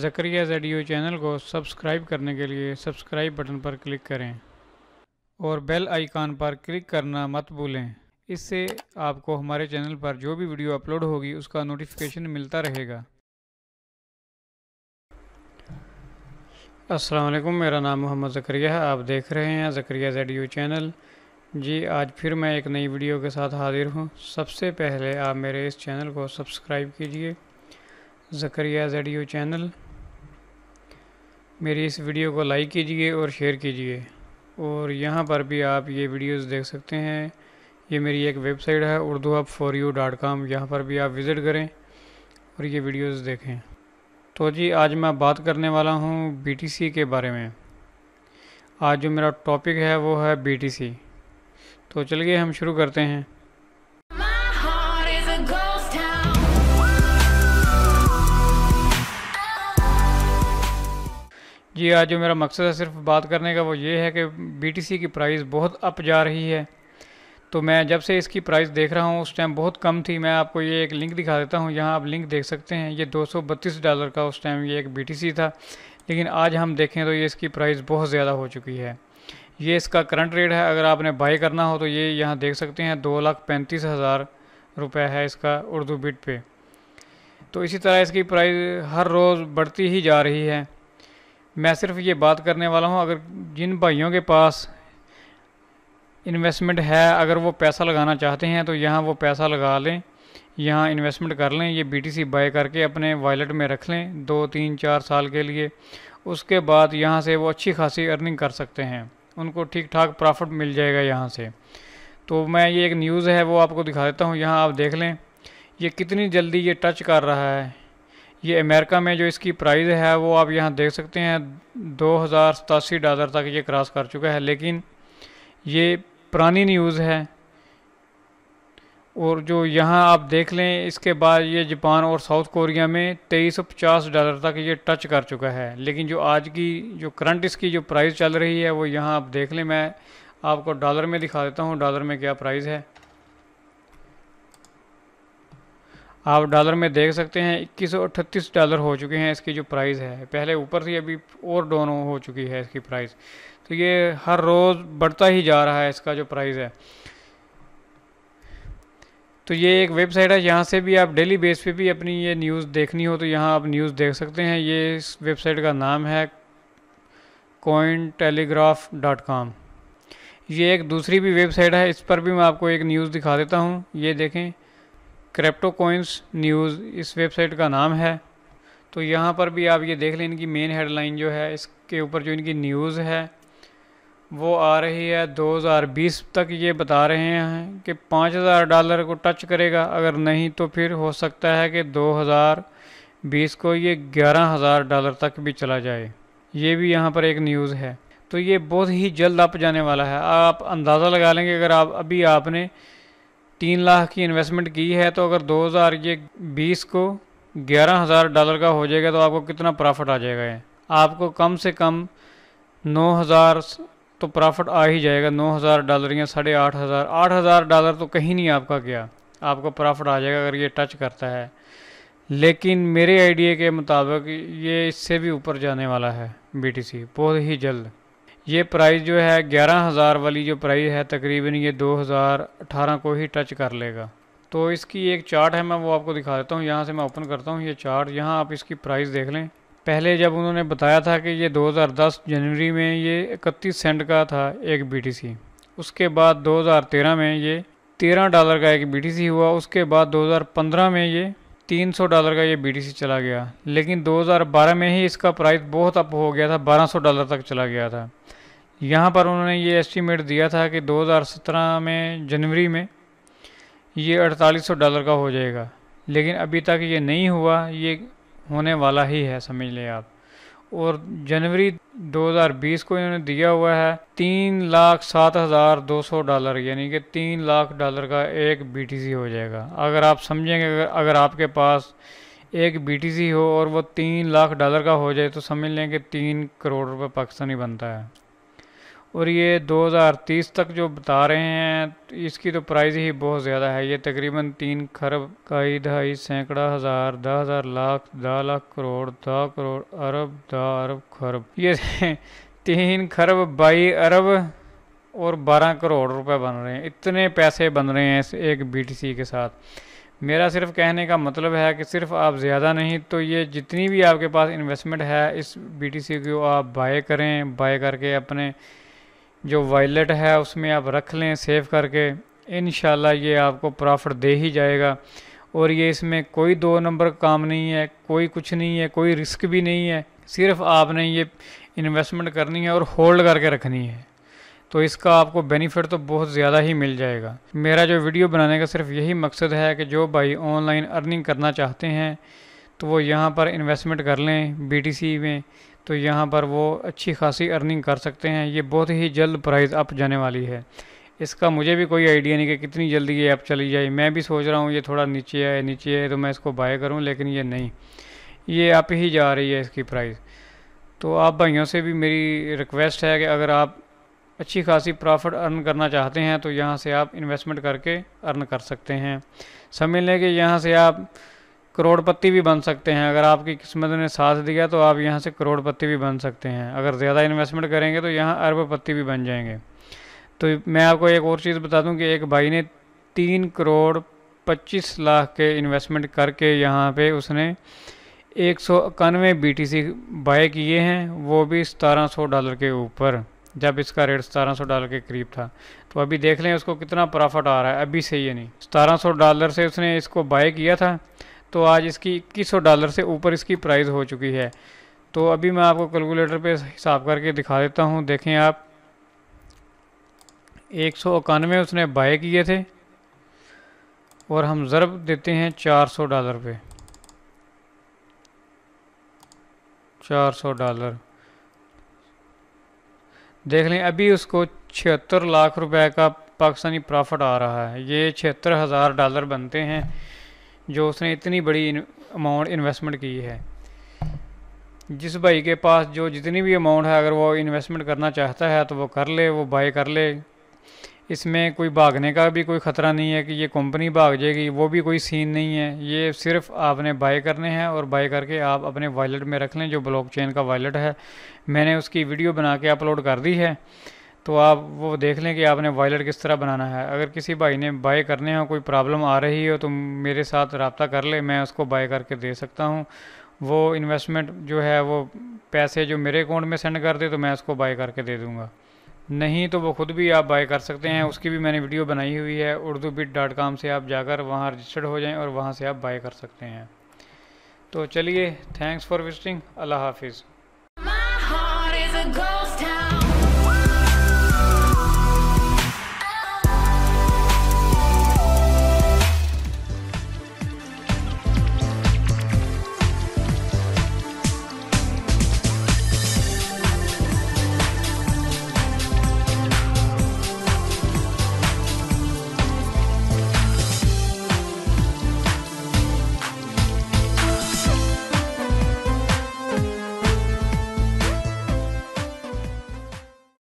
जक्रिया जेडियो channel को subscribe करने के लिए सब्सक्राइब बटन पर क्लिक करें और बेल आइकान पर क्लिक करना मत भूलें इससे आपको हमारे चैनल पर जो भी वीडियो अपलोड होगी उसका नोटिफिकेशन मिलता रहेगा अस्सलाम वालेकुम मेरा नाम मोहम्मद जक्रिया है आप देख रहे हैं जक्रिया जेडियो चैनल जी आज फिर मैं एक नई वीडियो के साथ हाजिर हूँ सबसे पहले आप मेरे इस चैनल को सब्सक्राइब कीजिए ज़क्रिया जेडियो चैनल मेरी इस वीडियो को लाइक कीजिए और शेयर कीजिए और यहाँ पर भी आप ये वीडियोस देख सकते हैं ये मेरी एक वेबसाइट है Urdu up for you dot com यहाँ पर भी आप विज़िट करें और ये वीडियोस देखें तो जी आज मैं बात करने वाला हूँ बी के बारे में आज जो मेरा टॉपिक है वो है बी तो चलिए हम शुरू करते हैं जी आज जो मेरा मकसद है सिर्फ बात करने का वो ये है कि बी की प्राइस बहुत अप जा रही है तो मैं जब से इसकी प्राइस देख रहा हूँ उस टाइम बहुत कम थी मैं आपको ये एक लिंक दिखा देता हूँ यहाँ आप लिंक देख सकते हैं ये 232 डॉलर का उस टाइम ये एक बी था लेकिन आज हम देखें तो ये इसकी प्राइस बहुत ज़्यादा हो चुकी है ये इसका करंट रेट है अगर आपने बाई करना हो तो ये यहाँ देख सकते हैं दो लाख पैंतीस हज़ार रुपये है इसका उर्दू बिट पे तो इसी तरह इसकी प्राइस हर रोज़ बढ़ती ही जा रही है मैं सिर्फ ये बात करने वाला हूँ अगर जिन भाइयों के पास इन्वेस्टमेंट है अगर वो पैसा लगाना चाहते हैं तो यहाँ वो पैसा लगा लें यहाँ इन्वेस्टमेंट कर लें ये बीटीसी बाय करके अपने वॉलेट में रख लें दो तीन चार साल के लिए उसके बाद यहाँ से वो अच्छी खासी अर्निंग कर सकते हैं उनको ठीक ठाक प्रॉफिट मिल जाएगा यहाँ से तो मैं ये एक न्यूज़ है वो आपको दिखा देता हूँ यहाँ आप देख लें ये कितनी जल्दी ये टच कर रहा है ये अमेरिका में जो इसकी प्राइस है वो आप यहाँ देख सकते हैं दो हज़ार डॉलर तक ये क्रॉस कर चुका है लेकिन ये पुरानी न्यूज़ है और जो यहाँ आप देख लें इसके बाद ये जापान और साउथ कोरिया में 2350 डॉलर तक ये टच कर चुका है लेकिन जो आज की जो करंट इसकी जो प्राइस चल रही है वो यहाँ आप देख लें मैं आपको डॉलर में दिखा देता हूँ डॉलर में क्या प्राइस है आप डॉलर में देख सकते हैं इक्कीस सौ अट्ठतीस डॉलर हो चुके हैं इसकी जो प्राइस है पहले ऊपर थी अभी और डाउन हो चुकी है इसकी प्राइस तो ये हर रोज़ बढ़ता ही जा रहा है इसका जो प्राइस है तो ये एक वेबसाइट है यहाँ से भी आप डेली बेस पे भी अपनी ये न्यूज़ देखनी हो तो यहाँ आप न्यूज़ देख सकते हैं ये इस वेबसाइट का नाम है कॉइन टेलीग्राफ डॉट कॉम ये एक दूसरी भी वेबसाइट है इस पर भी मैं आपको एक न्यूज़ दिखा देता हूँ ये देखें क्रिप्टो कोइंस न्यूज़ इस वेबसाइट का नाम है तो यहाँ पर भी आप ये देख लें इनकी मेन हेडलाइन जो है इसके ऊपर जो इनकी न्यूज़ है वो आ रही है 2020 तक ये बता रहे हैं कि 5000 डॉलर को टच करेगा अगर नहीं तो फिर हो सकता है कि 2020 को ये 11000 डॉलर तक भी चला जाए ये भी यहाँ पर एक न्यूज़ है तो ये बहुत ही जल्द अप जाने वाला है आप अंदाज़ा लगा लेंगे अगर आप अभी आपने तीन लाख की इन्वेस्टमेंट की है तो अगर दो हज़ार ये बीस को ग्यारह हज़ार डॉलर का हो जाएगा तो आपको कितना प्रॉफिट आ जाएगा ये आपको कम से कम नौ हज़ार तो प्रॉफिट आ ही जाएगा नौ हज़ार डॉलर या साढ़े आठ हज़ार आठ हज़ार डॉलर तो कहीं नहीं आपका गया आपको प्रॉफिट आ जाएगा अगर ये टच करता है लेकिन मेरे आइडिया के मुताबिक ये इससे भी ऊपर जाने वाला है बी बहुत ही जल्द ये प्राइस जो है ग्यारह हज़ार वाली जो प्राइस है तकरीबन ये दो हज़ार अठारह को ही टच कर लेगा तो इसकी एक चार्ट है मैं वो आपको दिखा देता हूँ यहाँ से मैं ओपन करता हूँ ये चार्ट यहाँ आप इसकी प्राइस देख लें पहले जब उन्होंने बताया था कि ये 2010 जनवरी में ये इकतीस सेंट का था एक बीटीसी उसके बाद 2013 में ये 13 डॉलर का एक बीटीसी हुआ उसके बाद 2015 में ये 300 डॉलर का ये बीटीसी चला गया लेकिन 2012 में ही इसका प्राइस बहुत अप हो गया था 1200 डॉलर तक चला गया था यहाँ पर उन्होंने ये एस्टीमेट दिया था कि 2017 में जनवरी में ये 4800 डॉलर का हो जाएगा लेकिन अभी तक ये नहीं हुआ ये होने वाला ही है समझ लें आप और जनवरी 2020 को इन्होंने दिया हुआ है तीन लाख सात हज़ार दो सौ डॉलर यानी कि तीन लाख डॉलर का एक बीटीसी हो जाएगा अगर आप समझेंगे अगर, अगर आपके पास एक बीटीसी हो और वो तीन लाख डॉलर का हो जाए तो समझ लें कि तीन करोड़ रुपए पाकिस्तानी बनता है और ये 2030 तक जो बता रहे हैं इसकी तो प्राइस ही बहुत ज़्यादा है ये तकरीबन तीन खरब कई दहाई सैकड़ा हज़ार दस हज़ार लाख दस लाख करोड़ दस करोड़ अरब दस अरब खरब ये तीन खरब बाई अरब और बारह करोड़ रुपए बन रहे हैं इतने पैसे बन रहे हैं इस एक बीटीसी के साथ मेरा सिर्फ कहने का मतलब है कि सिर्फ आप ज़्यादा नहीं तो ये जितनी भी आपके पास इन्वेस्टमेंट है इस बी को आप बाय करें बाय करके अपने जो वॉलेट है उसमें आप रख लें सेव करके इन ये आपको प्रॉफिट दे ही जाएगा और ये इसमें कोई दो नंबर काम नहीं है कोई कुछ नहीं है कोई रिस्क भी नहीं है सिर्फ आपने ये इन्वेस्टमेंट करनी है और होल्ड करके रखनी है तो इसका आपको बेनिफिट तो बहुत ज़्यादा ही मिल जाएगा मेरा जो वीडियो बनाने का सिर्फ यही मकसद है कि जो भाई ऑनलाइन अर्निंग करना चाहते हैं तो वो यहाँ पर इन्वेस्टमेंट कर लें बी में तो यहाँ पर वो अच्छी खासी अर्निंग कर सकते हैं ये बहुत ही जल्द प्राइस अप जाने वाली है इसका मुझे भी कोई आइडिया नहीं कि कितनी जल्दी ये ऐप चली जाए मैं भी सोच रहा हूँ ये थोड़ा नीचे है नीचे है तो मैं इसको बाय करूँ लेकिन ये नहीं ये अप ही जा रही है इसकी प्राइस तो आप भाइयों से भी मेरी रिक्वेस्ट है कि अगर आप अच्छी खासी प्रॉफिट अर्न करना चाहते हैं तो यहाँ से आप इन्वेस्टमेंट करके अर्न कर सकते हैं समझ लें कि यहाँ से आप करोड़पति भी बन सकते हैं अगर आपकी किस्मत ने साथ दिया तो आप यहाँ से करोड़पति भी बन सकते हैं अगर ज़्यादा इन्वेस्टमेंट करेंगे तो यहाँ अरबपति भी बन जाएंगे तो मैं आपको एक और चीज़ बता दूं कि एक भाई ने तीन करोड़ पच्चीस लाख के इन्वेस्टमेंट करके यहाँ पे उसने एक सौ इक्यानवे बी बाय किए हैं वो भी सतारह सौ डॉलर के ऊपर जब इसका रेट सतारह सौ डॉलर के करीब था तो अभी देख लें उसको कितना प्रॉफिट आ रहा है अभी से ये नहीं सतारह सौ डॉलर से उसने इसको बाय किया था तो आज इसकी इक्कीस डॉलर से ऊपर इसकी प्राइस हो चुकी है तो अभी मैं आपको कैलकुलेटर पे हिसाब करके दिखा देता हूँ देखें आप एक सौ इक्यानवे उसने बाय किए थे और हम ज़रब देते हैं चार सौ डॉलर पे चार सौ डॉलर देख लें अभी उसको छिहत्तर लाख रुपए का पाकिस्तानी प्रॉफिट आ रहा है ये छिहत्तर हज़ार डॉलर बनते हैं जो उसने इतनी बड़ी अमाउंट इन्वेस्टमेंट की है जिस भाई के पास जो जितनी भी अमाउंट है अगर वो इन्वेस्टमेंट करना चाहता है तो वो कर ले वो बाई कर ले इसमें कोई भागने का भी कोई ख़तरा नहीं है कि ये कंपनी भाग जाएगी वो भी कोई सीन नहीं है ये सिर्फ आपने बाय करने हैं और बाय करके आप अपने वॉलेट में रख लें जो ब्लॉकचेन का वॉलेट है मैंने उसकी वीडियो बना के अपलोड कर दी है तो आप वो देख लें कि आपने वॉयलेट किस तरह बनाना है अगर किसी भाई ने बाय करने हो कोई प्रॉब्लम आ रही हो तो मेरे साथ रबता कर ले मैं उसको बाय करके दे सकता हूँ वो इन्वेस्टमेंट जो है वो पैसे जो मेरे अकाउंट में सेंड कर दे तो मैं उसको बाय करके दे दूँगा नहीं तो वो ख़ुद भी आप बाय कर सकते हैं उसकी भी मैंने वीडियो बनाई हुई है उर्दू बिट डॉट काम से आप जाकर वहाँ रजिस्टर्ड हो जाएँ और वहाँ से आप बाय कर सकते हैं तो चलिए थैंक्स फॉर विजिटिंग अल्लाह हाफिज़